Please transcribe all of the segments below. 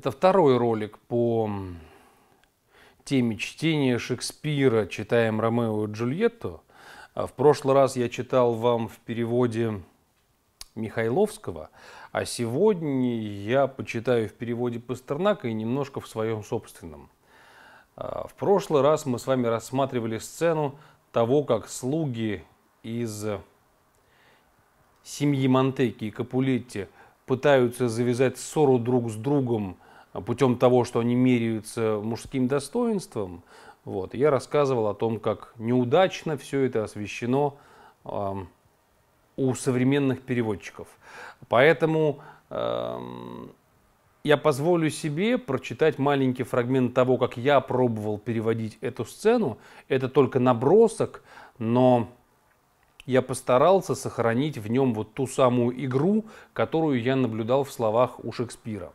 Это второй ролик по теме чтения Шекспира «Читаем Ромео и Джульетту». А в прошлый раз я читал вам в переводе Михайловского, а сегодня я почитаю в переводе Пастернака и немножко в своем собственном. А в прошлый раз мы с вами рассматривали сцену того, как слуги из семьи Монтеки и Капулетти пытаются завязать ссору друг с другом – путем того, что они меряются мужским достоинством. Вот. Я рассказывал о том, как неудачно все это освещено э, у современных переводчиков. Поэтому э, я позволю себе прочитать маленький фрагмент того, как я пробовал переводить эту сцену. Это только набросок, но я постарался сохранить в нем вот ту самую игру, которую я наблюдал в словах у Шекспира.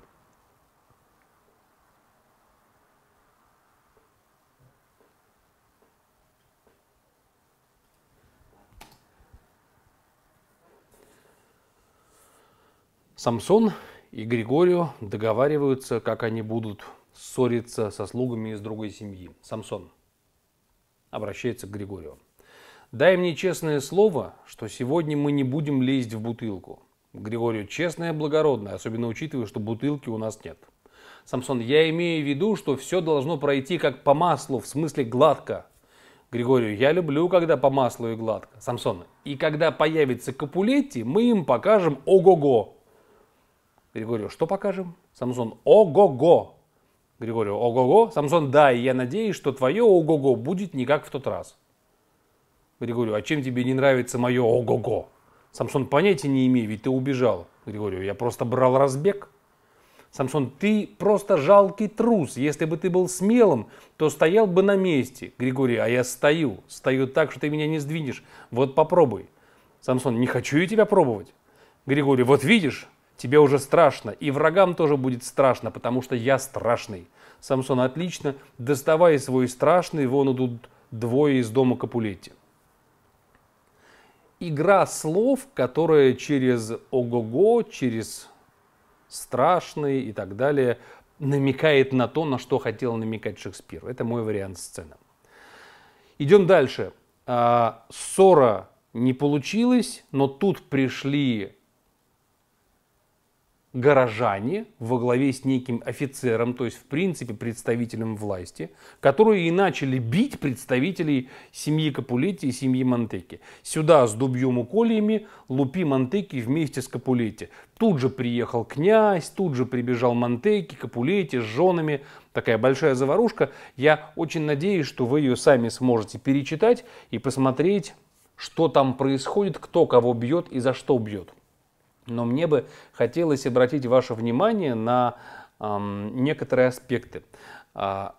Самсон и Григорию договариваются, как они будут ссориться со слугами из другой семьи. Самсон обращается к Григорию. «Дай мне честное слово, что сегодня мы не будем лезть в бутылку». Григорию честное и благородное, особенно учитывая, что бутылки у нас нет. Самсон, я имею в виду, что все должно пройти как по маслу, в смысле гладко. Григорию, я люблю, когда по маслу и гладко. Самсон, и когда появится Капулетти, мы им покажем ого-го. Григорию, что покажем? Самсон, ого-го. Григорию, ого-го. Самсон, да, и я надеюсь, что твое ого-го будет не как в тот раз. Григорию, а чем тебе не нравится мое ого-го? Самсон, понятия не имею, ведь ты убежал. Григорию, я просто брал разбег. Самсон, ты просто жалкий трус. Если бы ты был смелым, то стоял бы на месте. Григорий, а я стою. Стою так, что ты меня не сдвинешь. Вот попробуй. Самсон, не хочу я тебя пробовать. Григорий, вот видишь, тебе уже страшно, и врагам тоже будет страшно, потому что я страшный. Самсон, отлично, доставай свой страшный, вон идут двое из дома Капулетти. Игра слов, которая через ого-го, через страшный и так далее намекает на то, на что хотел намекать Шекспир. Это мой вариант сцены. Идем дальше. А, ссора не получилась, но тут пришли горожане во главе с неким офицером, то есть в принципе представителем власти, которые и начали бить представителей семьи Капулетти и семьи Монтеки. Сюда с дубьем и лупи Монтеки вместе с Капулетти. Тут же приехал князь, тут же прибежал Монтеки, Капулетти с женами. Такая большая заварушка. Я очень надеюсь, что вы ее сами сможете перечитать и посмотреть, что там происходит, кто кого бьет и за что бьет. Но мне бы хотелось обратить ваше внимание на э, некоторые аспекты. А,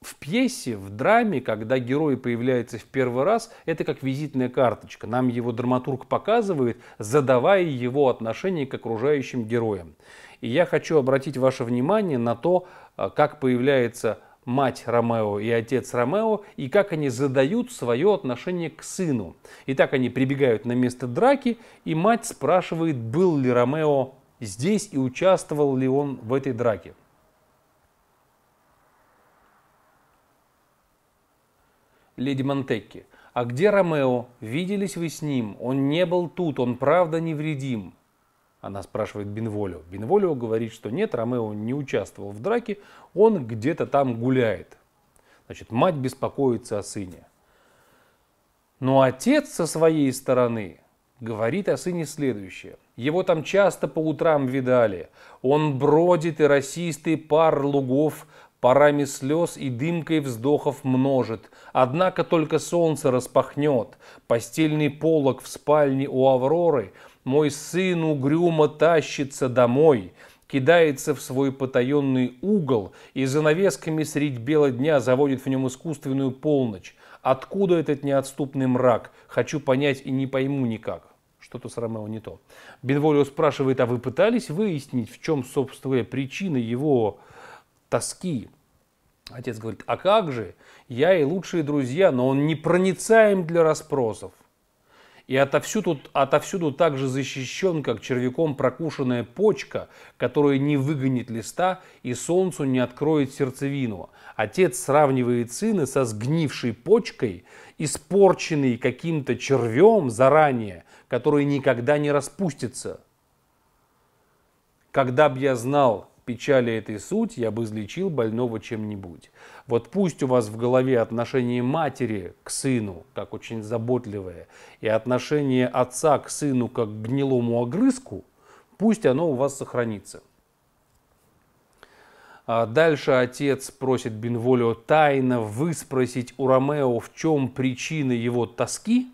в пьесе, в драме, когда герой появляется в первый раз, это как визитная карточка. Нам его драматург показывает, задавая его отношение к окружающим героям. И я хочу обратить ваше внимание на то, а, как появляется мать Ромео и отец Ромео, и как они задают свое отношение к сыну. И так они прибегают на место драки, и мать спрашивает, был ли Ромео здесь и участвовал ли он в этой драке. Леди Монтекки. А где Ромео? Виделись вы с ним? Он не был тут, он правда невредим. Она спрашивает Бенволио. Бенволио говорит, что нет, Ромео не участвовал в драке, он где-то там гуляет. Значит, мать беспокоится о сыне. Но отец со своей стороны говорит о сыне следующее. Его там часто по утрам видали. Он бродит и расистый пар лугов, парами слез и дымкой вздохов множит. Однако только солнце распахнет, постельный полог в спальне у Авроры – мой сын угрюмо тащится домой, кидается в свой потаенный угол и занавесками средь бела дня заводит в нем искусственную полночь. Откуда этот неотступный мрак? Хочу понять и не пойму никак. Что-то с Ромео не то. Бенволио спрашивает, а вы пытались выяснить, в чем, собственно, причина его тоски? Отец говорит, а как же? Я и лучшие друзья, но он непроницаем для расспросов. И отовсюду, отовсюду так же защищен, как червяком прокушенная почка, которая не выгонит листа и солнцу не откроет сердцевину. Отец сравнивает сына со сгнившей почкой, испорченной каким-то червем заранее, который никогда не распустится. Когда б я знал, печали этой суть я бы излечил больного чем-нибудь. Вот пусть у вас в голове отношение матери к сыну, как очень заботливое, и отношение отца к сыну, как к гнилому огрызку, пусть оно у вас сохранится. А дальше отец просит Бенволио тайно выспросить у Ромео, в чем причина его тоски,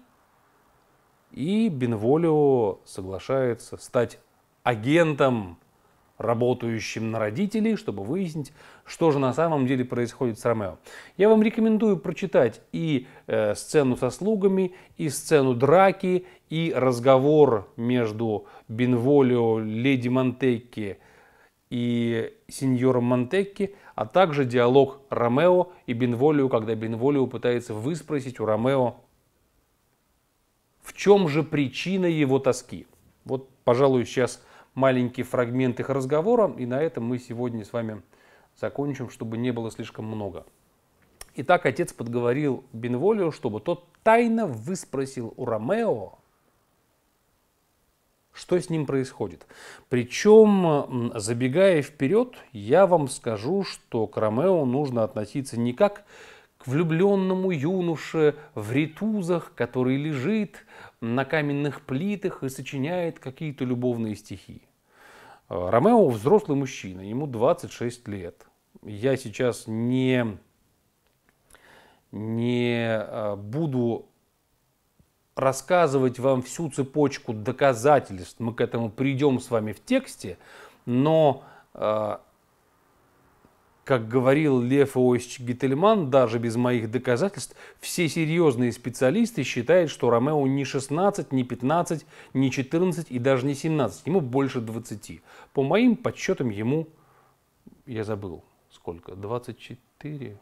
и Бенволио соглашается стать агентом работающим на родителей, чтобы выяснить, что же на самом деле происходит с Ромео. Я вам рекомендую прочитать и э, сцену со слугами, и сцену драки, и разговор между Бенволио, леди Монтекки и сеньором Монтекки, а также диалог Ромео и Бенволио, когда Бенволио пытается выспросить у Ромео, в чем же причина его тоски. Вот, пожалуй, сейчас маленький фрагмент их разговора. И на этом мы сегодня с вами закончим, чтобы не было слишком много. Итак, отец подговорил Бенволио, чтобы тот тайно выспросил у Ромео, что с ним происходит. Причем, забегая вперед, я вам скажу, что к Ромео нужно относиться не как к влюбленному юноше в ритузах, который лежит на каменных плитах и сочиняет какие-то любовные стихи. А, Ромео взрослый мужчина, ему 26 лет. Я сейчас не, не а, буду рассказывать вам всю цепочку доказательств, мы к этому придем с вами в тексте, но а, как говорил Лев Иосич Гительман, даже без моих доказательств, все серьезные специалисты считают, что Ромео не 16, не 15, не 14 и даже не 17, ему больше 20. По моим подсчетам ему, я забыл, сколько, 24?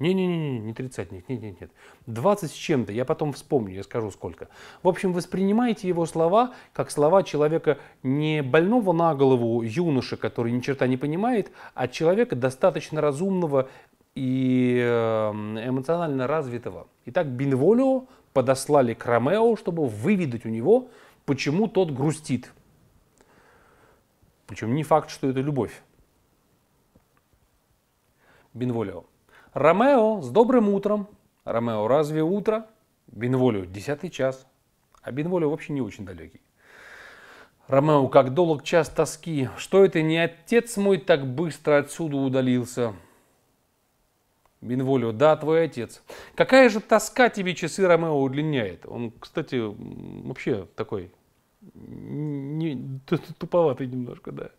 Не-не-не, не тридцатник, не, не, нет. 20 с чем-то, я потом вспомню, я скажу сколько. В общем, воспринимайте его слова как слова человека не больного на голову юноши, который ни черта не понимает, а человека достаточно разумного и э, эмоционально развитого. Итак, Бенволио подослали к Ромео, чтобы выведать у него, почему тот грустит. Причем не факт, что это любовь. Бенволио. Ромео с добрым утром. Ромео, разве утро? Бенволио, десятый час. А Бенволио вообще не очень далекий. Ромео, как долг час тоски. Что это не отец мой так быстро отсюда удалился? Бенволио, да, твой отец. Какая же тоска тебе часы Ромео удлиняет? Он, кстати, вообще такой не, туповатый немножко, да.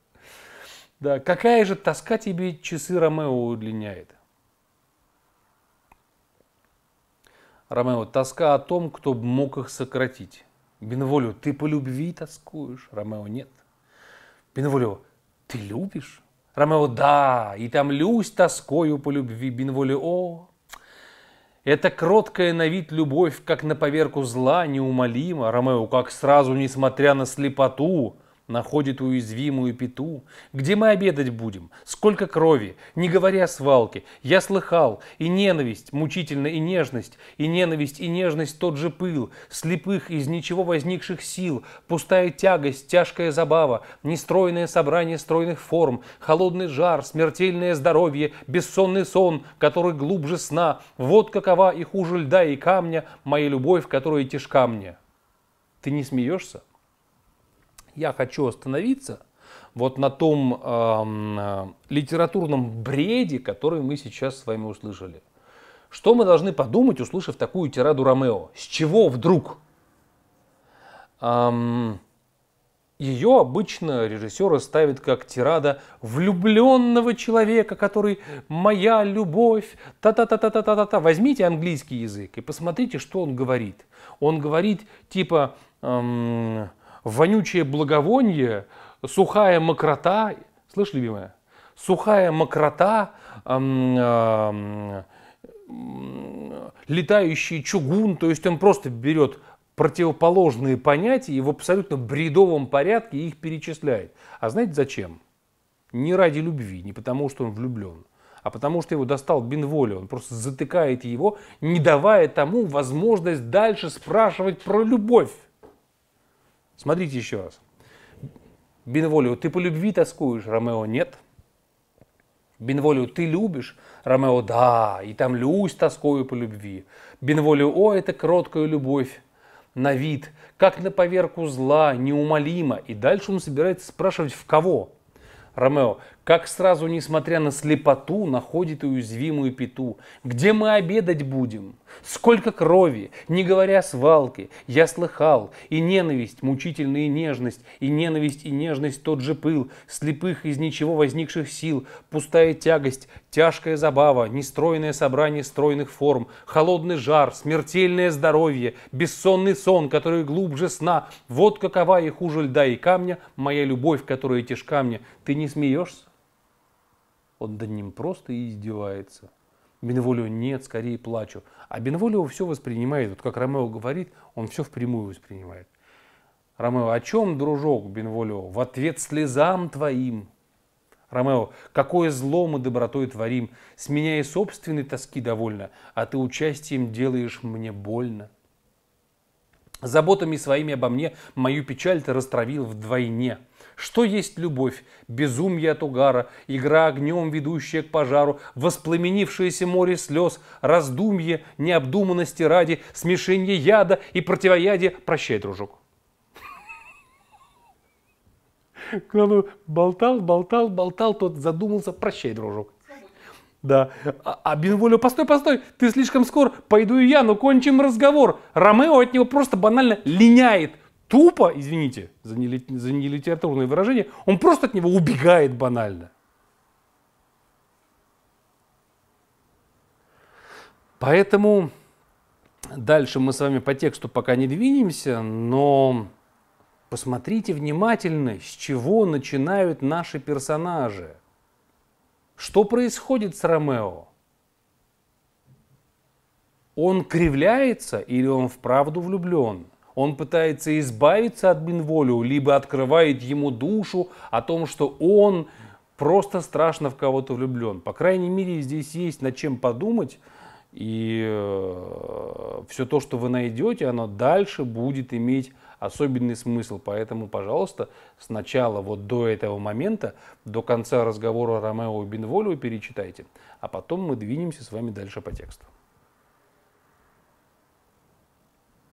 Да, какая же тоска тебе часы Ромео удлиняет? Ромео, тоска о том, кто бы мог их сократить. Бенволю, ты по любви тоскуешь. Ромео, нет. Бенволю, ты любишь? Ромео, да, и там томлюсь тоскою по любви. Бенволю. о, это кроткая на вид любовь, как на поверку зла, неумолима. Ромео, как сразу, несмотря на слепоту, находит уязвимую пету. Где мы обедать будем? Сколько крови? Не говоря о свалке. Я слыхал. И ненависть, мучительно, и нежность. И ненависть, и нежность тот же пыл. Слепых из ничего возникших сил. Пустая тягость, тяжкая забава. нестроенное собрание стройных форм. Холодный жар, смертельное здоровье. Бессонный сон, который глубже сна. Вот какова и хуже льда и камня. Моя любовь, которая тяжка мне. Ты не смеешься? Я хочу остановиться вот на том эм, э, литературном бреде, который мы сейчас с вами услышали. Что мы должны подумать, услышав такую тираду Ромео? С чего вдруг? Эм, ее обычно режиссеры ставят как тирада влюбленного человека, который «моя любовь», та-та-та-та-та-та-та. Возьмите английский язык и посмотрите, что он говорит. Он говорит типа... Эм, вонючее благовоние, сухая мокрота, слышь, любимая, сухая мокрота, летающий чугун, то есть он просто берет противоположные понятия и в абсолютно бредовом порядке их перечисляет. А знаете зачем? Не ради любви, не потому что он влюблен, а потому что его достал Бенволе. Он просто затыкает его, не давая тому возможность дальше спрашивать про любовь. Смотрите еще раз. Бенволио, ты по любви тоскуешь, Ромео нет. Бенволио, ты любишь, Ромео да, и там люсь тоскую по любви. Бенволио, о, это кроткая любовь на вид, как на поверку зла, неумолимо. И дальше он собирается спрашивать, в кого? Ромео, как сразу, несмотря на слепоту, находит уязвимую пету. Где мы обедать будем? Сколько крови, не говоря свалки, я слыхал, и ненависть, мучительная нежность, и ненависть, и нежность тот же пыл, слепых из ничего возникших сил, пустая тягость, тяжкая забава, нестройное собрание стройных форм, холодный жар, смертельное здоровье, бессонный сон, который глубже сна, вот какова и хуже льда и камня, моя любовь, которая тишь камня, ты не смеешься? он до ним просто издевается. Бенволио нет, скорее плачу. А Бенволио все воспринимает, вот как Ромео говорит, он все впрямую воспринимает. Ромео, о чем, дружок, Бенволио? В ответ слезам твоим. Ромео, какое зло мы добротой творим, сменяя собственной тоски довольно, а ты участием делаешь мне больно. Заботами своими обо мне мою печаль ты растравил вдвойне. Что есть любовь, безумие от угара, игра огнем, ведущая к пожару, воспламенившееся море слез, раздумье, необдуманности ради, смешение яда и противоядия. Прощай, дружок. Главное, болтал, болтал, болтал, тот задумался, прощай, дружок. Да. А, а Бенволио, постой, постой, ты слишком скоро пойду и я, но кончим разговор. Ромео от него просто банально линяет. Тупо, извините за, нелит, за нелитературное выражение, он просто от него убегает банально. Поэтому дальше мы с вами по тексту пока не двинемся, но посмотрите внимательно, с чего начинают наши персонажи. Что происходит с Ромео? Он кривляется или он вправду влюблен? Он пытается избавиться от Бенволю, либо открывает ему душу о том, что он просто страшно в кого-то влюблен. По крайней мере, здесь есть над чем подумать. И э, все то, что вы найдете, оно дальше будет иметь особенный смысл. Поэтому, пожалуйста, сначала вот до этого момента, до конца разговора Ромео и Бенволио перечитайте, а потом мы двинемся с вами дальше по тексту.